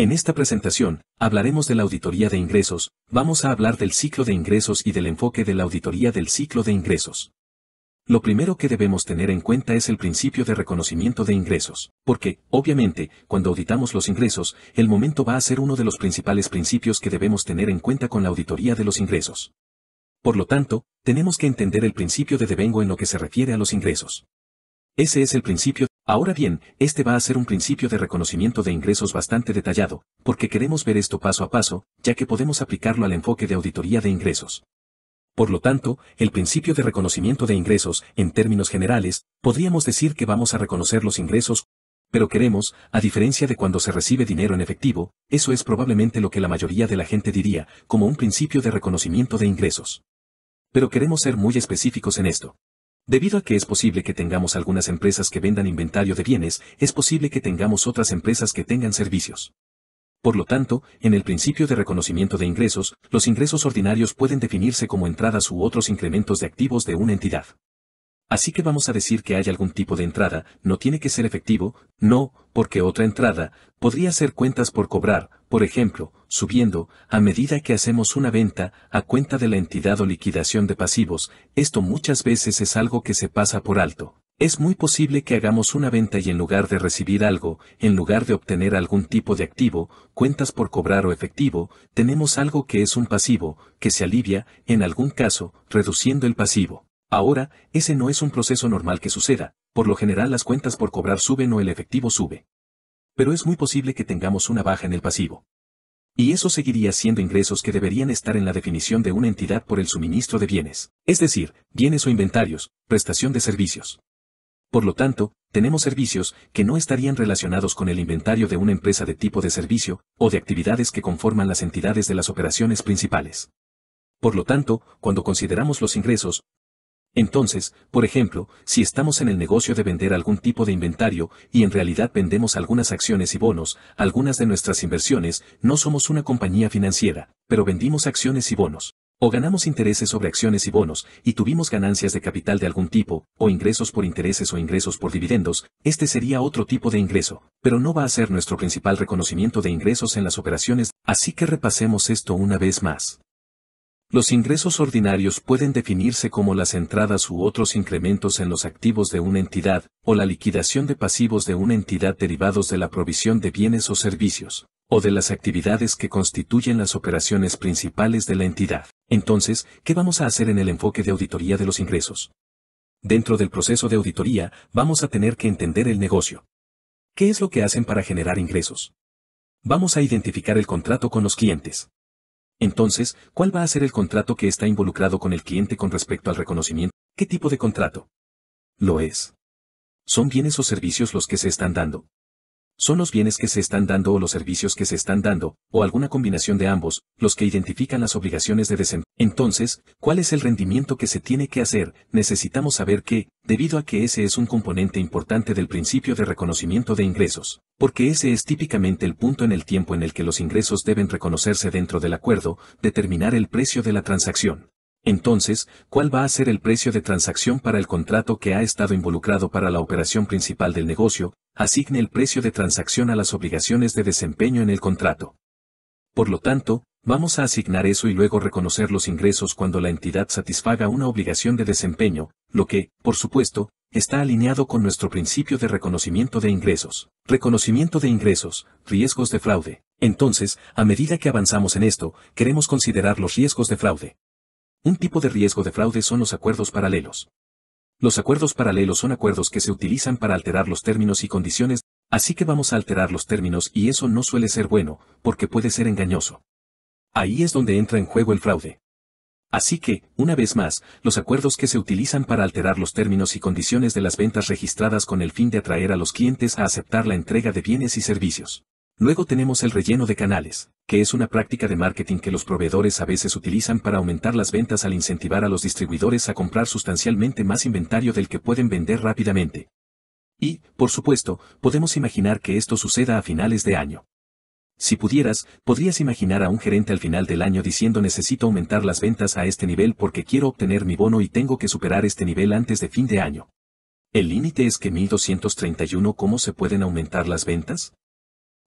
En esta presentación, hablaremos de la auditoría de ingresos, vamos a hablar del ciclo de ingresos y del enfoque de la auditoría del ciclo de ingresos. Lo primero que debemos tener en cuenta es el principio de reconocimiento de ingresos, porque, obviamente, cuando auditamos los ingresos, el momento va a ser uno de los principales principios que debemos tener en cuenta con la auditoría de los ingresos. Por lo tanto, tenemos que entender el principio de devengo en lo que se refiere a los ingresos. Ese es el principio Ahora bien, este va a ser un principio de reconocimiento de ingresos bastante detallado, porque queremos ver esto paso a paso, ya que podemos aplicarlo al enfoque de auditoría de ingresos. Por lo tanto, el principio de reconocimiento de ingresos, en términos generales, podríamos decir que vamos a reconocer los ingresos, pero queremos, a diferencia de cuando se recibe dinero en efectivo, eso es probablemente lo que la mayoría de la gente diría, como un principio de reconocimiento de ingresos. Pero queremos ser muy específicos en esto. Debido a que es posible que tengamos algunas empresas que vendan inventario de bienes, es posible que tengamos otras empresas que tengan servicios. Por lo tanto, en el principio de reconocimiento de ingresos, los ingresos ordinarios pueden definirse como entradas u otros incrementos de activos de una entidad. Así que vamos a decir que hay algún tipo de entrada, no tiene que ser efectivo, no, porque otra entrada, podría ser cuentas por cobrar, por ejemplo, subiendo, a medida que hacemos una venta, a cuenta de la entidad o liquidación de pasivos, esto muchas veces es algo que se pasa por alto. Es muy posible que hagamos una venta y en lugar de recibir algo, en lugar de obtener algún tipo de activo, cuentas por cobrar o efectivo, tenemos algo que es un pasivo, que se alivia, en algún caso, reduciendo el pasivo. Ahora, ese no es un proceso normal que suceda, por lo general las cuentas por cobrar suben o el efectivo sube. Pero es muy posible que tengamos una baja en el pasivo y eso seguiría siendo ingresos que deberían estar en la definición de una entidad por el suministro de bienes, es decir, bienes o inventarios, prestación de servicios. Por lo tanto, tenemos servicios que no estarían relacionados con el inventario de una empresa de tipo de servicio o de actividades que conforman las entidades de las operaciones principales. Por lo tanto, cuando consideramos los ingresos, entonces, por ejemplo, si estamos en el negocio de vender algún tipo de inventario y en realidad vendemos algunas acciones y bonos, algunas de nuestras inversiones, no somos una compañía financiera, pero vendimos acciones y bonos. O ganamos intereses sobre acciones y bonos, y tuvimos ganancias de capital de algún tipo, o ingresos por intereses o ingresos por dividendos, este sería otro tipo de ingreso, pero no va a ser nuestro principal reconocimiento de ingresos en las operaciones, así que repasemos esto una vez más. Los ingresos ordinarios pueden definirse como las entradas u otros incrementos en los activos de una entidad, o la liquidación de pasivos de una entidad derivados de la provisión de bienes o servicios, o de las actividades que constituyen las operaciones principales de la entidad. Entonces, ¿qué vamos a hacer en el enfoque de auditoría de los ingresos? Dentro del proceso de auditoría, vamos a tener que entender el negocio. ¿Qué es lo que hacen para generar ingresos? Vamos a identificar el contrato con los clientes. Entonces, ¿cuál va a ser el contrato que está involucrado con el cliente con respecto al reconocimiento? ¿Qué tipo de contrato? Lo es. Son bienes o servicios los que se están dando. Son los bienes que se están dando o los servicios que se están dando, o alguna combinación de ambos, los que identifican las obligaciones de desempeño. Entonces, ¿cuál es el rendimiento que se tiene que hacer? Necesitamos saber que, debido a que ese es un componente importante del principio de reconocimiento de ingresos, porque ese es típicamente el punto en el tiempo en el que los ingresos deben reconocerse dentro del acuerdo, determinar el precio de la transacción. Entonces, ¿cuál va a ser el precio de transacción para el contrato que ha estado involucrado para la operación principal del negocio? Asigne el precio de transacción a las obligaciones de desempeño en el contrato. Por lo tanto, Vamos a asignar eso y luego reconocer los ingresos cuando la entidad satisfaga una obligación de desempeño, lo que, por supuesto, está alineado con nuestro principio de reconocimiento de ingresos. Reconocimiento de ingresos, riesgos de fraude. Entonces, a medida que avanzamos en esto, queremos considerar los riesgos de fraude. Un tipo de riesgo de fraude son los acuerdos paralelos. Los acuerdos paralelos son acuerdos que se utilizan para alterar los términos y condiciones, así que vamos a alterar los términos y eso no suele ser bueno, porque puede ser engañoso. Ahí es donde entra en juego el fraude. Así que, una vez más, los acuerdos que se utilizan para alterar los términos y condiciones de las ventas registradas con el fin de atraer a los clientes a aceptar la entrega de bienes y servicios. Luego tenemos el relleno de canales, que es una práctica de marketing que los proveedores a veces utilizan para aumentar las ventas al incentivar a los distribuidores a comprar sustancialmente más inventario del que pueden vender rápidamente. Y, por supuesto, podemos imaginar que esto suceda a finales de año. Si pudieras, podrías imaginar a un gerente al final del año diciendo necesito aumentar las ventas a este nivel porque quiero obtener mi bono y tengo que superar este nivel antes de fin de año. El límite es que 1231 ¿cómo se pueden aumentar las ventas?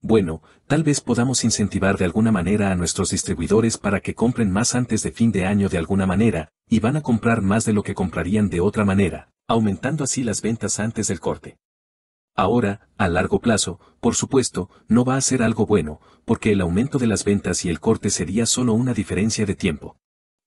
Bueno, tal vez podamos incentivar de alguna manera a nuestros distribuidores para que compren más antes de fin de año de alguna manera, y van a comprar más de lo que comprarían de otra manera, aumentando así las ventas antes del corte. Ahora, a largo plazo, por supuesto, no va a ser algo bueno, porque el aumento de las ventas y el corte sería solo una diferencia de tiempo.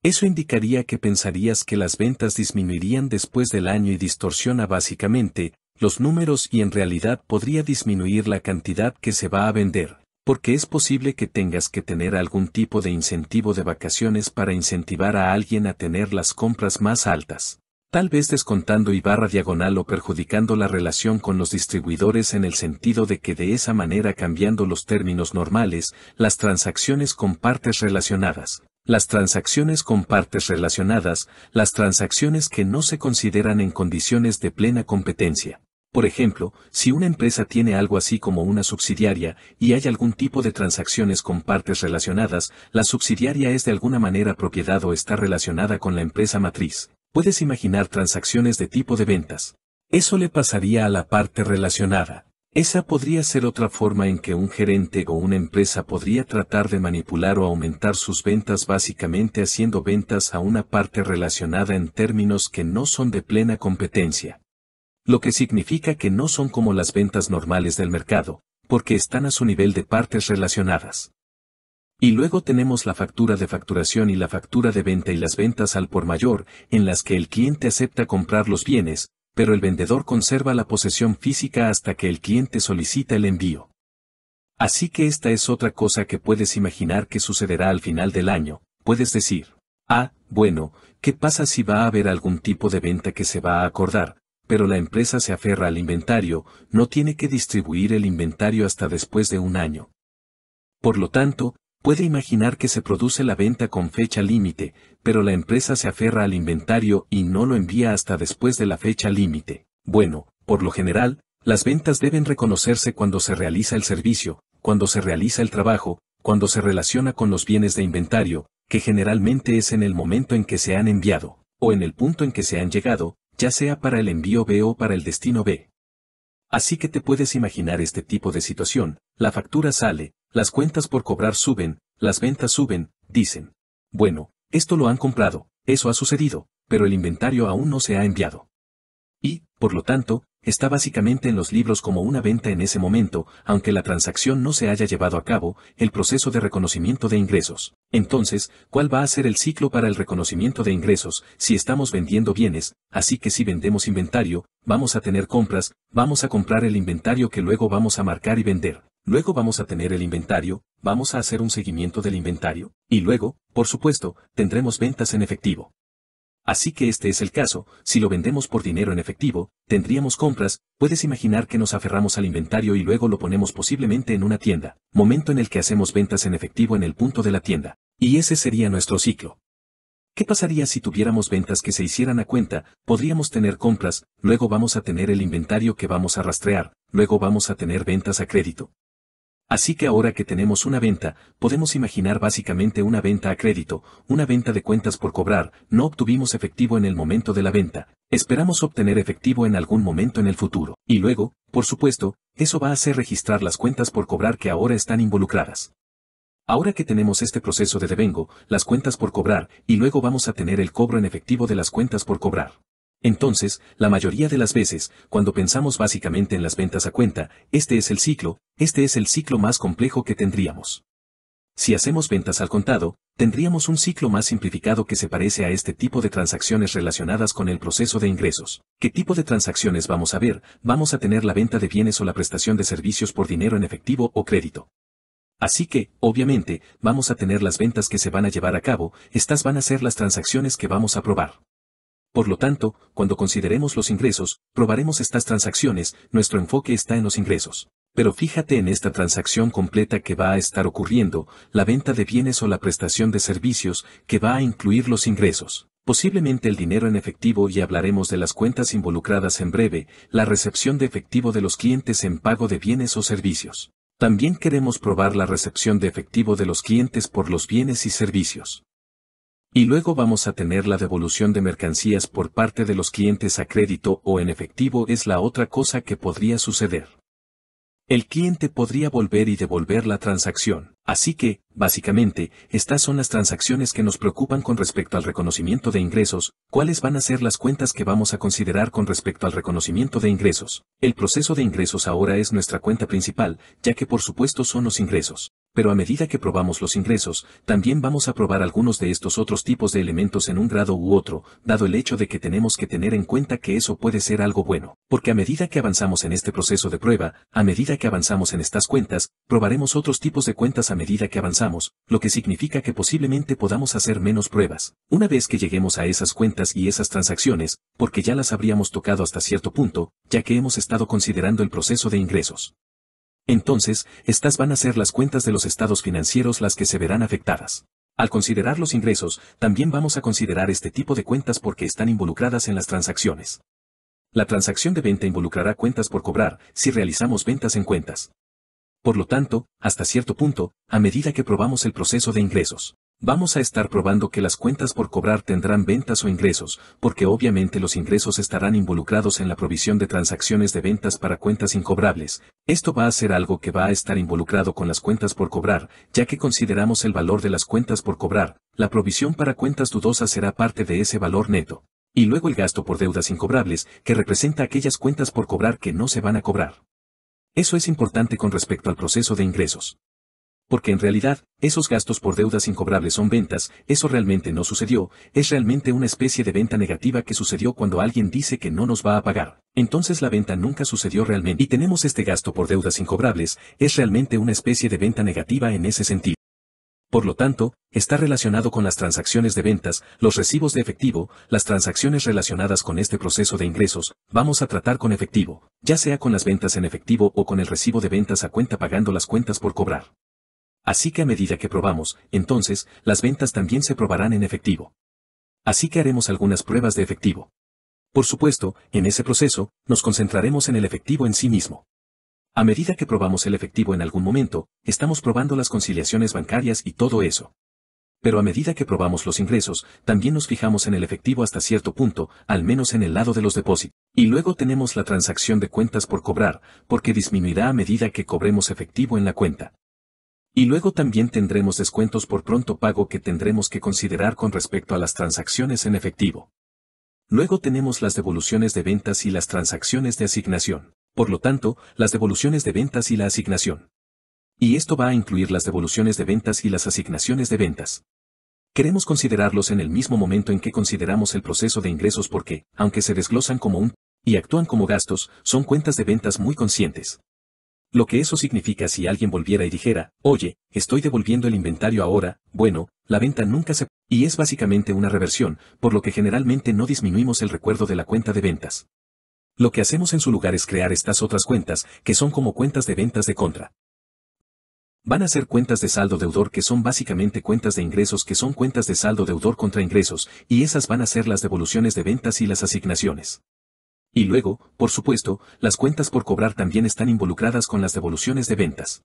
Eso indicaría que pensarías que las ventas disminuirían después del año y distorsiona básicamente los números y en realidad podría disminuir la cantidad que se va a vender, porque es posible que tengas que tener algún tipo de incentivo de vacaciones para incentivar a alguien a tener las compras más altas tal vez descontando y barra diagonal o perjudicando la relación con los distribuidores en el sentido de que de esa manera cambiando los términos normales, las transacciones con partes relacionadas, las transacciones con partes relacionadas, las transacciones que no se consideran en condiciones de plena competencia. Por ejemplo, si una empresa tiene algo así como una subsidiaria y hay algún tipo de transacciones con partes relacionadas, la subsidiaria es de alguna manera propiedad o está relacionada con la empresa matriz puedes imaginar transacciones de tipo de ventas. Eso le pasaría a la parte relacionada. Esa podría ser otra forma en que un gerente o una empresa podría tratar de manipular o aumentar sus ventas básicamente haciendo ventas a una parte relacionada en términos que no son de plena competencia. Lo que significa que no son como las ventas normales del mercado, porque están a su nivel de partes relacionadas. Y luego tenemos la factura de facturación y la factura de venta y las ventas al por mayor, en las que el cliente acepta comprar los bienes, pero el vendedor conserva la posesión física hasta que el cliente solicita el envío. Así que esta es otra cosa que puedes imaginar que sucederá al final del año. Puedes decir, ah, bueno, ¿qué pasa si va a haber algún tipo de venta que se va a acordar? Pero la empresa se aferra al inventario, no tiene que distribuir el inventario hasta después de un año. Por lo tanto, puede imaginar que se produce la venta con fecha límite, pero la empresa se aferra al inventario y no lo envía hasta después de la fecha límite. Bueno, por lo general, las ventas deben reconocerse cuando se realiza el servicio, cuando se realiza el trabajo, cuando se relaciona con los bienes de inventario, que generalmente es en el momento en que se han enviado, o en el punto en que se han llegado, ya sea para el envío B o para el destino B. Así que te puedes imaginar este tipo de situación, la factura sale, las cuentas por cobrar suben, las ventas suben, dicen. Bueno, esto lo han comprado, eso ha sucedido, pero el inventario aún no se ha enviado. Y, por lo tanto, está básicamente en los libros como una venta en ese momento, aunque la transacción no se haya llevado a cabo, el proceso de reconocimiento de ingresos. Entonces, ¿cuál va a ser el ciclo para el reconocimiento de ingresos si estamos vendiendo bienes? Así que si vendemos inventario, vamos a tener compras, vamos a comprar el inventario que luego vamos a marcar y vender. Luego vamos a tener el inventario, vamos a hacer un seguimiento del inventario, y luego, por supuesto, tendremos ventas en efectivo. Así que este es el caso, si lo vendemos por dinero en efectivo, tendríamos compras, puedes imaginar que nos aferramos al inventario y luego lo ponemos posiblemente en una tienda, momento en el que hacemos ventas en efectivo en el punto de la tienda, y ese sería nuestro ciclo. ¿Qué pasaría si tuviéramos ventas que se hicieran a cuenta? Podríamos tener compras, luego vamos a tener el inventario que vamos a rastrear, luego vamos a tener ventas a crédito, Así que ahora que tenemos una venta, podemos imaginar básicamente una venta a crédito, una venta de cuentas por cobrar, no obtuvimos efectivo en el momento de la venta, esperamos obtener efectivo en algún momento en el futuro. Y luego, por supuesto, eso va a hacer registrar las cuentas por cobrar que ahora están involucradas. Ahora que tenemos este proceso de devengo, las cuentas por cobrar, y luego vamos a tener el cobro en efectivo de las cuentas por cobrar. Entonces, la mayoría de las veces, cuando pensamos básicamente en las ventas a cuenta, este es el ciclo, este es el ciclo más complejo que tendríamos. Si hacemos ventas al contado, tendríamos un ciclo más simplificado que se parece a este tipo de transacciones relacionadas con el proceso de ingresos. ¿Qué tipo de transacciones vamos a ver? Vamos a tener la venta de bienes o la prestación de servicios por dinero en efectivo o crédito. Así que, obviamente, vamos a tener las ventas que se van a llevar a cabo, estas van a ser las transacciones que vamos a probar. Por lo tanto, cuando consideremos los ingresos, probaremos estas transacciones, nuestro enfoque está en los ingresos. Pero fíjate en esta transacción completa que va a estar ocurriendo, la venta de bienes o la prestación de servicios, que va a incluir los ingresos. Posiblemente el dinero en efectivo y hablaremos de las cuentas involucradas en breve, la recepción de efectivo de los clientes en pago de bienes o servicios. También queremos probar la recepción de efectivo de los clientes por los bienes y servicios. Y luego vamos a tener la devolución de mercancías por parte de los clientes a crédito o en efectivo es la otra cosa que podría suceder. El cliente podría volver y devolver la transacción. Así que, básicamente, estas son las transacciones que nos preocupan con respecto al reconocimiento de ingresos, cuáles van a ser las cuentas que vamos a considerar con respecto al reconocimiento de ingresos. El proceso de ingresos ahora es nuestra cuenta principal, ya que por supuesto son los ingresos pero a medida que probamos los ingresos, también vamos a probar algunos de estos otros tipos de elementos en un grado u otro, dado el hecho de que tenemos que tener en cuenta que eso puede ser algo bueno, porque a medida que avanzamos en este proceso de prueba, a medida que avanzamos en estas cuentas, probaremos otros tipos de cuentas a medida que avanzamos, lo que significa que posiblemente podamos hacer menos pruebas. Una vez que lleguemos a esas cuentas y esas transacciones, porque ya las habríamos tocado hasta cierto punto, ya que hemos estado considerando el proceso de ingresos. Entonces, estas van a ser las cuentas de los estados financieros las que se verán afectadas. Al considerar los ingresos, también vamos a considerar este tipo de cuentas porque están involucradas en las transacciones. La transacción de venta involucrará cuentas por cobrar si realizamos ventas en cuentas. Por lo tanto, hasta cierto punto, a medida que probamos el proceso de ingresos, Vamos a estar probando que las cuentas por cobrar tendrán ventas o ingresos, porque obviamente los ingresos estarán involucrados en la provisión de transacciones de ventas para cuentas incobrables. Esto va a ser algo que va a estar involucrado con las cuentas por cobrar, ya que consideramos el valor de las cuentas por cobrar, la provisión para cuentas dudosas será parte de ese valor neto. Y luego el gasto por deudas incobrables, que representa aquellas cuentas por cobrar que no se van a cobrar. Eso es importante con respecto al proceso de ingresos porque en realidad, esos gastos por deudas incobrables son ventas, eso realmente no sucedió, es realmente una especie de venta negativa que sucedió cuando alguien dice que no nos va a pagar. Entonces la venta nunca sucedió realmente. Y tenemos este gasto por deudas incobrables, es realmente una especie de venta negativa en ese sentido. Por lo tanto, está relacionado con las transacciones de ventas, los recibos de efectivo, las transacciones relacionadas con este proceso de ingresos, vamos a tratar con efectivo, ya sea con las ventas en efectivo o con el recibo de ventas a cuenta pagando las cuentas por cobrar. Así que a medida que probamos, entonces, las ventas también se probarán en efectivo. Así que haremos algunas pruebas de efectivo. Por supuesto, en ese proceso, nos concentraremos en el efectivo en sí mismo. A medida que probamos el efectivo en algún momento, estamos probando las conciliaciones bancarias y todo eso. Pero a medida que probamos los ingresos, también nos fijamos en el efectivo hasta cierto punto, al menos en el lado de los depósitos. Y luego tenemos la transacción de cuentas por cobrar, porque disminuirá a medida que cobremos efectivo en la cuenta. Y luego también tendremos descuentos por pronto pago que tendremos que considerar con respecto a las transacciones en efectivo. Luego tenemos las devoluciones de ventas y las transacciones de asignación. Por lo tanto, las devoluciones de ventas y la asignación. Y esto va a incluir las devoluciones de ventas y las asignaciones de ventas. Queremos considerarlos en el mismo momento en que consideramos el proceso de ingresos porque, aunque se desglosan como un y actúan como gastos, son cuentas de ventas muy conscientes. Lo que eso significa si alguien volviera y dijera, oye, estoy devolviendo el inventario ahora, bueno, la venta nunca se... Y es básicamente una reversión, por lo que generalmente no disminuimos el recuerdo de la cuenta de ventas. Lo que hacemos en su lugar es crear estas otras cuentas, que son como cuentas de ventas de contra. Van a ser cuentas de saldo deudor que son básicamente cuentas de ingresos que son cuentas de saldo deudor contra ingresos, y esas van a ser las devoluciones de ventas y las asignaciones. Y luego, por supuesto, las cuentas por cobrar también están involucradas con las devoluciones de ventas.